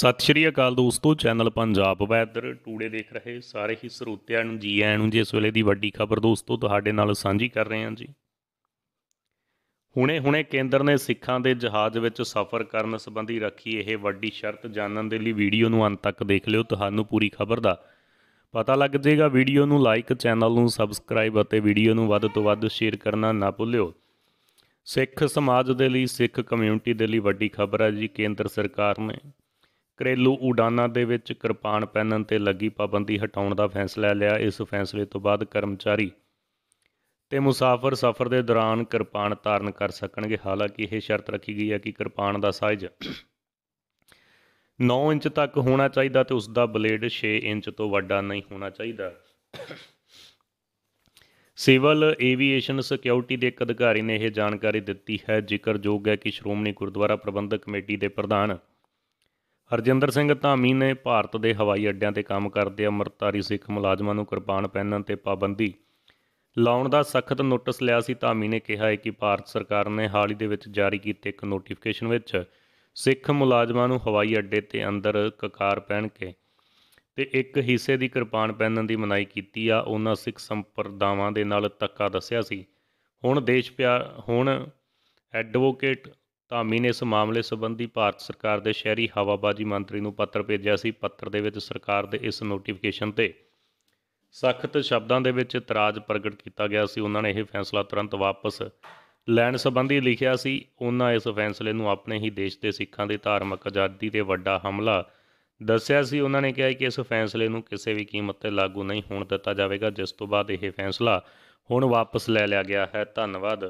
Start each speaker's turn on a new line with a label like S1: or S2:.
S1: ਸਤਿ ਸ਼੍ਰੀ ਅਕਾਲ ਦੋਸਤੋ channel Punjab weather today ਦੇਖ ਰਹੇ ਸਾਰੇ ਹੀ ਸਰੋਤਿਆਂ ਨੂੰ ਜੀ ਆਇਆਂ ਨੂੰ ਜੀ ਇਸ ਵੇਲੇ ਦੀ ਵੱਡੀ ਖਬਰ ਦੋਸਤੋ ਤੁਹਾਡੇ ਨਾਲ ਸਾਂਝੀ ਕਰ ਰਹੇ ਹਾਂ ਜੀ ਹੁਣੇ-ਹੁਣੇ ਕੇਂਦਰ ਨੇ ਸਿੱਖਾਂ ਦੇ ਜਹਾਜ਼ ਵਿੱਚ ਸਫ਼ਰ ਕਰਨ ਸੰਬੰਧੀ ਰੱਖੀ ਇਹ ਵੱਡੀ ਸ਼ਰਤ ਜਾਣਨ ਦੇ ਲਈ ਵੀਡੀਓ ਨੂੰ ਅੰਤ ਤੱਕ ਦੇਖ ਲਿਓ ਤੁਹਾਨੂੰ ਪੂਰੀ ਖਬਰ ਦਾ ਪਤਾ ਲੱਗ ਜਾਏਗਾ ਵੀਡੀਓ ਨੂੰ ਲਾਈਕ ਚੈਨਲ ਨੂੰ ਸਬਸਕ੍ਰਾਈਬ ਅਤੇ ਵੀਡੀਓ ਨੂੰ ਵੱਧ ਤੋਂ ਵੱਧ ਸ਼ੇਅਰ ਕਰਨਾ ਨਾ ਭੁੱਲਿਓ ਸਿੱਖ ਸਮਾਜ ਦੇ ਲਈ ਸਿੱਖ ਕਮਿਊਨਿਟੀ ਦੇ ਲਈ ਵੱਡੀ ਖਬਰ ਹੈ ਜੀ ਕੇਂਦਰ ਸਰਕਾਰ ਨੇ ਘਰੇਲੂ ਉਡਾਨਾਂ ਦੇ ਵਿੱਚ ਕਿਰਪਾਨ ਪਹਿਨਣ ਤੇ ਲੱਗੀ ਪਾਬੰਦੀ ਹਟਾਉਣ ਦਾ ਫੈਸਲਾ ਲਿਆ ਇਸ ਫੈਸਲੇ ਤੋਂ ਬਾਅਦ ਕਰਮਚਾਰੀ ਤੇ ਮੁਸਾਫਰ ਸਫ਼ਰ ਦੇ ਦੌਰਾਨ ਕਿਰਪਾਨ ਧਾਰਨ ਕਰ ਸਕਣਗੇ ਹਾਲਾਂਕਿ ਇਹ ਸ਼ਰਤ ਰੱਖੀ ਗਈ ਹੈ ਕਿ ਕਿਰਪਾਨ ਦਾ ਸਾਈਜ਼ 9 ਇੰਚ ਤੱਕ ਹੋਣਾ ਚਾਹੀਦਾ ਤੇ ਉਸ ਦਾ ਬਲੇਡ 6 ਇੰਚ ਤੋਂ ਵੱਡਾ ਨਹੀਂ ਹੋਣਾ ਚਾਹੀਦਾ ਸਿਵਲ ਏਵੀਏਸ਼ਨ ਸਿਕਿਉਰਿਟੀ ਦੇ ਇੱਕ ਅਧਿਕਾਰੀ ਨੇ ਇਹ ਜਾਣਕਾਰੀ ਦਿੱਤੀ ਹੈ ਜ਼ਿਕਰਯੋਗ ਹੈ ਕਿ ਸ਼੍ਰੋਮਣੀ ਗੁਰਦੁਆਰਾ ਪ੍ਰਬੰਧਕ ਕਮੇਟੀ ਦੇ ਪ੍ਰਧਾਨ ਹਰਜਿੰਦਰ ਸਿੰਘ ਧਾਮੀ ਨੇ ਭਾਰਤ ਦੇ ਹਵਾਈ ਅੱਡਿਆਂ ਤੇ ਕੰਮ ਕਰਦੇ ਅਮਰਤਾਰੀ ਸਿੱਖ ਮੁਲਾਜ਼ਮਾਂ ਨੂੰ ਕਿਰਪਾਨ ਪਹਿਨਣ ਤੇ ਪਾਬੰਦੀ ਲਾਉਣ ਦਾ ਸਖਤ ਨੋਟਿਸ ਲਿਆ ਸੀ ਧਾਮੀ ਨੇ ਕਿਹਾ ਹੈ ਕਿ ਭਾਰਤ ਸਰਕਾਰ ਨੇ ਹਾਲ ਹੀ ਦੇ ਵਿੱਚ ਜਾਰੀ ਕੀਤੇ ਇੱਕ ਨੋਟੀਫਿਕੇਸ਼ਨ ਵਿੱਚ ਸਿੱਖ ਮੁਲਾਜ਼ਮਾਂ ਨੂੰ ਹਵਾਈ ਅੱਡੇ ਤੇ ਅੰਦਰ ਕਕਾਰ ਪਹਿਨ ਕੇ ਤੇ ਇੱਕ ਹਿੱਸੇ ਦੀ ਕਿਰਪਾਨ ਪਹਿਨਣ ਦੀ ਮਨਾਈ ਕੀਤੀ ਆ ਉਹਨਾਂ ਸਿੱਖ ਸੰਪਰਦਾਵਾਂ ਦੇ ਨਾਲ ਤੱਕਾ ਦੱਸਿਆ ਸੀ ਹੁਣ ਦੇਸ਼ ਪਿਆਰ ਹੁਣ ਐਡਵੋਕੇਟ ਧਾਮੀ ਨੇ ਇਸ ਮਾਮਲੇ ਸੰਬੰਧੀ ਭਾਰਤ ਸਰਕਾਰ ਦੇ ਸ਼ਹਿਰੀ ਹਵਾਬਾਜੀ ਮੰਤਰੀ ਨੂੰ ਪੱਤਰ ਭੇਜਿਆ ਸੀ ਪੱਤਰ ਦੇ ਵਿੱਚ ਸਰਕਾਰ ਦੇ ਇਸ ਨੋਟੀਫਿਕੇਸ਼ਨ ਤੇ ਸਖਤ ਸ਼ਬਦਾਂ ਦੇ ਵਿੱਚ ਇਤਰਾਜ਼ ਪ੍ਰਗਟ ਕੀਤਾ ਗਿਆ ਸੀ ਉਹਨਾਂ ਨੇ ਇਹ ਫੈਸਲਾ ਤੁਰੰਤ ਵਾਪਸ ਲੈਣ ਸੰਬੰਧੀ ਲਿਖਿਆ ਸੀ ਉਹਨਾਂ ਇਸ ਫੈਸਲੇ ਨੂੰ ਆਪਣੇ ਹੀ ਦੇਸ਼ ਦੇ ਸਿੱਖਾਂ ਦੀ ਧਾਰਮਿਕ ਆਜ਼ਾਦੀ ਤੇ ਵੱਡਾ ਹਮਲਾ ਦੱਸਿਆ ਸੀ ਉਹਨਾਂ ਨੇ ਕਿਹਾ ਕਿ ਇਸ ਫੈਸਲੇ ਨੂੰ ਕਿਸੇ ਵੀ ਕੀਮਤ ਤੇ ਲਾਗੂ ਨਹੀਂ ਹੋਣ ਦਿੱਤਾ ਜਾਵੇਗਾ ਜਿਸ ਤੋਂ ਬਾਅਦ ਇਹ ਫੈਸਲਾ ਹੁਣ ਵਾਪਸ ਲੈ ਲਿਆ ਗਿਆ ਹੈ ਧੰਨਵਾਦ